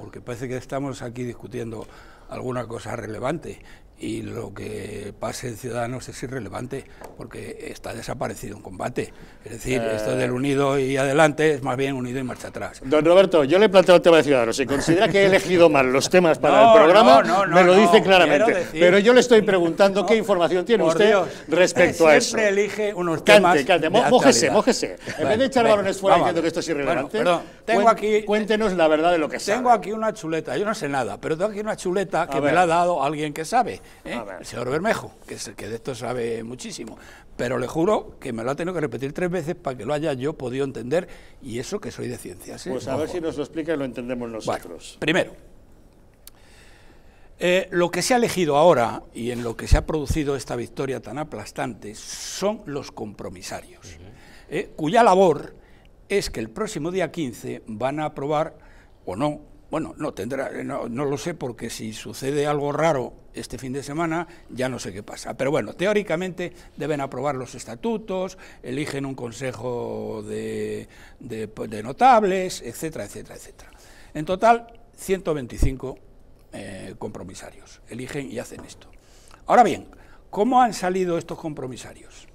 Porque parece que estamos aquí discutiendo alguna cosa relevante y lo que pase en Ciudadanos es irrelevante porque está desaparecido un combate. Es decir, eh. esto del unido y adelante es más bien unido y marcha atrás. Don Roberto, yo le he planteado el tema de Ciudadanos. Si considera que he elegido mal los temas para el programa, no, me lo dice claramente. Pero yo le estoy preguntando qué información tiene usted respecto a eso. Siempre elige unos temas. Cante, cante. mojese mójese, en vez de echar balones fuera diciendo que esto es irrelevante, tengo aquí, cuéntenos la verdad de lo que Tengo aquí una chuleta. Yo no sé nada, pero tengo aquí una chuleta que me la ha dado alguien que sabe. ¿eh? el señor Bermejo, que, es el que de esto sabe muchísimo. Pero le juro que me lo ha tenido que repetir tres veces para que lo haya yo podido entender, y eso que soy de ciencias. ¿eh? Pues a ver si nos lo explica y lo entendemos nosotros. primero, eh, lo que se ha elegido ahora y en lo que se ha producido esta victoria tan aplastante son los compromisarios, cuya labor es que el próximo día 15 van a aprobar o no bueno, no tendrá, eh, no, lo sé porque si sucede algo raro este fin de semana, ya no sé qué pasa. Pero bueno, teóricamente deben aprobar los estatutos, eligen un consejo de, de, notables, etcétera, etcétera, etcétera. En total, 125 eh, compromisarios eligen y hacen esto. Ahora bien, ¿cómo han salido estos compromisarios?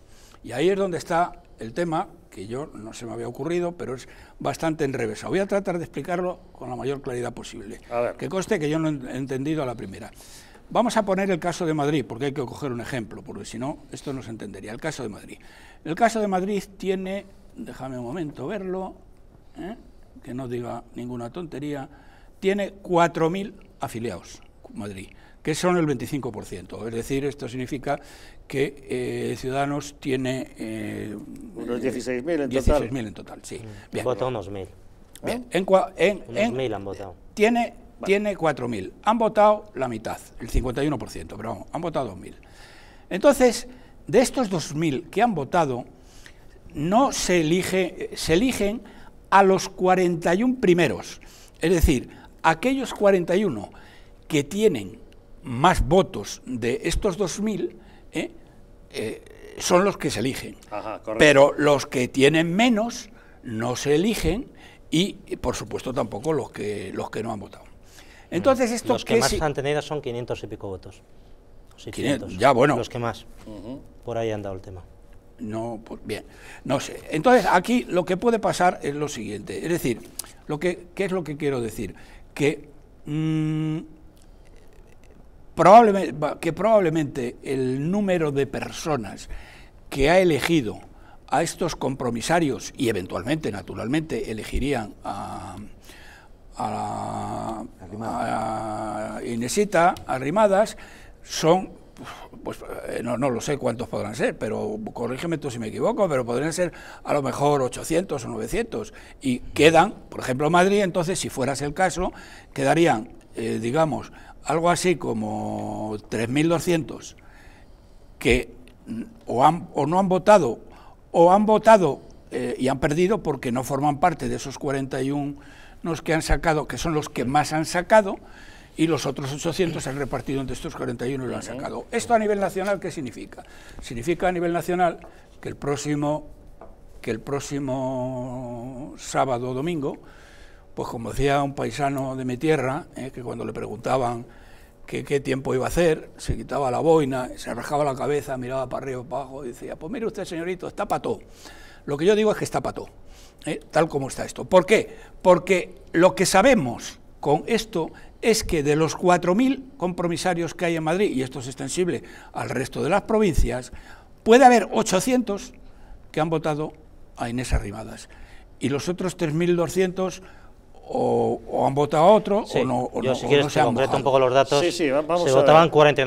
Y ahí es donde está el tema, que yo no se me había ocurrido, pero es bastante enrevesado. Voy a tratar de explicarlo con la mayor claridad posible. Que conste que yo no he entendido a la primera. Vamos a poner el caso de Madrid, porque hay que coger un ejemplo, porque si no, esto no se entendería. El caso de Madrid. El caso de Madrid tiene, déjame un momento verlo, ¿eh? que no diga ninguna tontería, tiene 4.000 afiliados, Madrid, que son el 25%. Es decir, esto significa que eh, Ciudadanos tiene eh, unos 16.000 eh, en total. 16.000 en total, sí. Mm. Bien. Votó unos 1.000. Ah. han votado. Tiene, tiene 4.000. Han votado la mitad, el 51%, pero vamos, han votado 2.000. Entonces, de estos 2.000 que han votado, no se, elige, se eligen a los 41 primeros. Es decir, aquellos 41 que tienen más votos de estos 2.000, ¿eh? eh son los que se eligen. pero los que tienen menos no se eligen y, por supuesto, tampoco los que, los que no han votado. Entonces, estos los que, más han tenido son 500 y pico votos. 500, ya, bueno. Los que más. Por ahí han dado el tema. No, pues, bien, no sé. Entonces, aquí lo que puede pasar es lo siguiente. Es decir, lo que, ¿qué es lo que quiero decir? Que mm, que probablemente el número de personas que ha elegido a estos compromisarios y eventualmente, naturalmente, elegirían a, a, a, Inesita Arrimadas, son, pues eh, no, no, lo sé cuántos podrán ser, pero corrígeme tú si me equivoco, pero podrían ser a lo mejor 800 o 900. Y quedan, por ejemplo, Madrid, entonces, si fueras el caso, quedarían eh, digamos, algo así como 3.200 que o, no han votado o han votado eh, y han perdido porque no forman parte de esos 41 que han sacado, que son los que más han sacado, y los otros 800 se han repartido entre estos 41 y lo han sacado. ¿Esto a nivel nacional qué significa? Significa a nivel nacional que el próximo, que el próximo sábado o domingo pues como decía un paisano de mi tierra, eh, que cuando le preguntaban qué tiempo iba a hacer, se quitaba la boina, se rajaba la cabeza, miraba para arriba, para abajo, y decía, pues mire usted, señorito, está pató. Lo que yo digo es que está pató, eh, tal como está esto. ¿Por qué? Porque lo que sabemos con esto es que de los 4.000 compromisarios que hay en Madrid, y esto es extensible al resto de las provincias, puede haber 800 que han votado a Inés Arrimadas. Y los otros 3.200 o, o han votado otros sí. o no. O Yo, no, si quieres, no se han concreto un poco los datos. Sí, sí, vamos se votaban 49